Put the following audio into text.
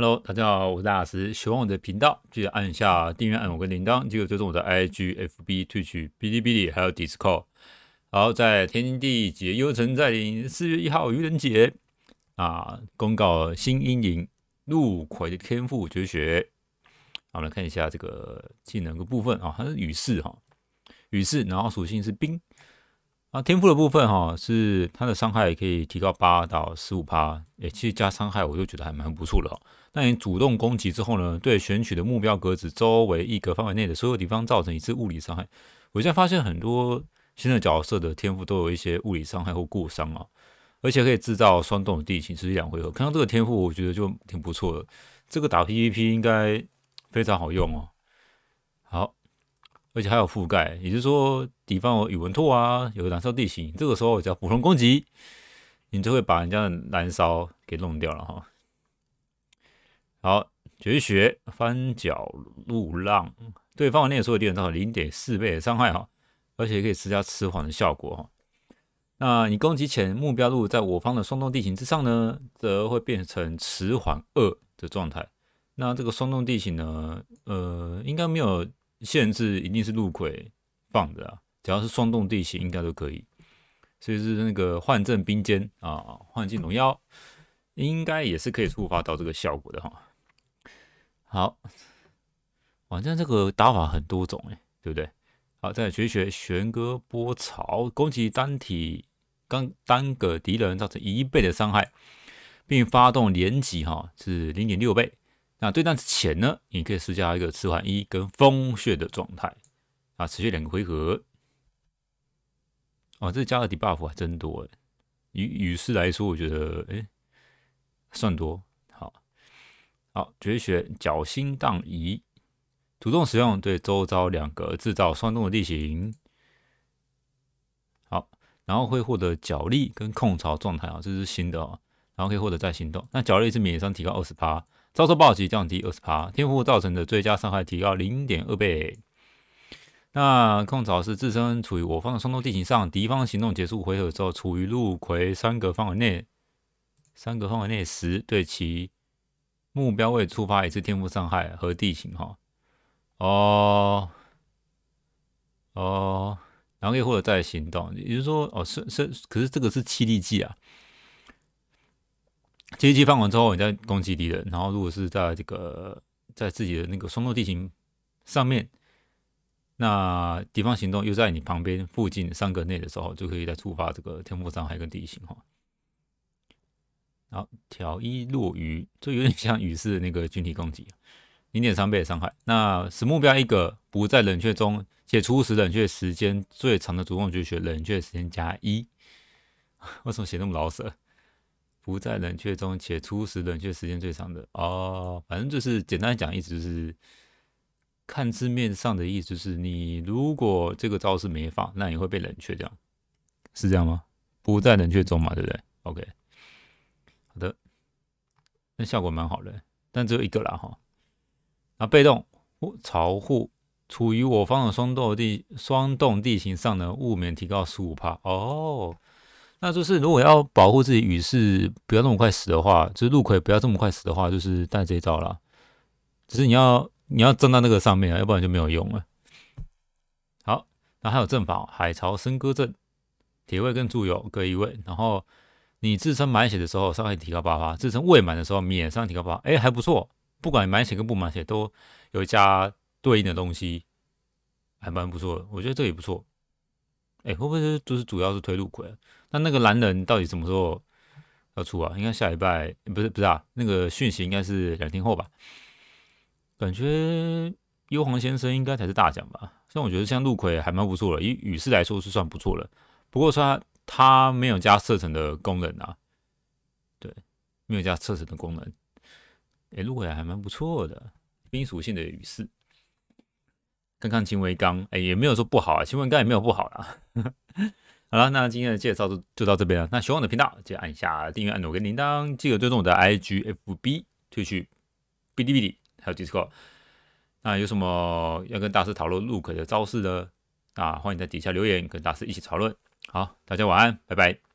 Hello，大家好，我是大师。喜欢我的频道记得按下订阅按钮跟铃铛，记得追踪我的 IG、FB、推取哔哩哔哩还有 Discord。好，在天地解幽城在林，四月一号愚人节啊，公告新阴影入魁的天赋绝学。好，来看一下这个技能的部分啊，它是雨势哈，雨势，然后属性是冰。啊，天赋的部分哈，是它的伤害可以提高八到十五%，诶，其实加伤害我就觉得还蛮不错了。那你主动攻击之后呢，对选取的目标格子周围一格范围内的所有地方造成一次物理伤害。我现在发现很多新的角色的天赋都有一些物理伤害或过伤啊，而且可以制造双动地形，持续两回合。看到这个天赋，我觉得就挺不错的，这个打 PVP 应该非常好用哦。好。而且还有覆盖，也就是说，敌方有宇文拓啊，有燃烧地形，这个时候只要普通攻击，你就会把人家的燃烧给弄掉了哈。好，绝学翻脚入浪，对方我念所有敌人造成零点四倍伤害哈，而且可以施加迟缓的效果哈。那你攻击前目标路在我方的双动地形之上呢，则会变成迟缓二的状态。那这个双动地形呢，呃，应该没有。限制一定是陆轨放的啊，只要是双冻地形应该都可以。所以是那个幻阵冰尖啊，幻境龙妖应该也是可以触发到这个效果的哈。好，反正这个打法很多种哎，对不对？好，再来学一学玄歌波潮攻击单体刚单个敌人造成一倍的伤害，并发动连击哈，是零点六倍。那对战之前呢，你可以施加一个迟缓一跟风穴的状态啊，持续两个回合。哦，这加 d e buff 还真多哎。与与事来说，我觉得哎，算多。好，好，绝学脚心荡移，主动使用对周遭两个制造酸痛的地形。好，然后会获得脚力跟控潮状态啊，这是新的哦。然后可以获得再行动。那脚力是免伤提高二十八。遭受暴击降低二十八，天赋造成的最佳伤害提高零点二倍。那控潮是自身处于我方的冲突地形上，敌方行动结束回合之后，处于陆葵三个范围内，三个范围内时对其目标位触发一次天赋伤害和地形。哈，哦哦，然后又获得再行动，也就是说，哦，是是，可是这个是七力技啊。接一放完之后，再攻击敌人。然后，如果是在这个在自己的那个松落地形上面，那敌方行动又在你旁边附近三格内的时候，就可以再触发这个天赋伤害跟地形哈。然后挑一落雨，就有点像雨势那个群体攻击，零点三倍的伤害。那使目标一个不在冷却中，且除始冷却时间最长的主动绝学冷却时间加一。为什么写那么老舍？不在冷却中，且初始冷却时间最长的哦。反正就是简单讲，意思是看字面上的意思，是你如果这个招式没放，那你会被冷却掉，是这样吗？不在冷却中嘛，对不对？OK，好的，那效果蛮好的，但只有一个啦哈。那被动护朝护处于我方的霜冻地霜冻地形上呢，物面提高十五帕哦。那就是如果要保护自己羽士不要那么快死的话，就是陆葵不要这么快死的话，就是带这一招了。只是你要你要站到那个上面啊，要不然就没有用了。好，然后还有阵法海潮升歌阵，铁卫跟铸友各一位。然后你自身满血的时候伤害提高八发，自身未满的时候免伤提高八八。诶，还不错，不管满血跟不满血都有一加对应的东西，还蛮不错的。我觉得这也不错。哎，会不会就是主要是推陆魁？那那个蓝人到底什么时候要出啊？应该下礼拜不是不是啊？那个讯息应该是两天后吧。感觉幽黄先生应该才是大奖吧。以我觉得像陆奎还蛮不错的，以雨势来说是算不错了。不过他他没有加射程的功能啊。对，没有加射程的功能。哎，路奎还蛮不错的，冰属性的雨士。看看秦维刚，哎，也没有说不好啊。秦维刚也没有不好啦。好了，那今天的介绍就就到这边了。那喜欢我的频道，就按下订阅按钮跟铃铛，记得追踪我的 I G F B，退去哔哩哔哩还有 Discord。那有什么要跟大师讨论路 k 的招式的啊？欢迎在底下留言，跟大师一起讨论。好，大家晚安，拜拜。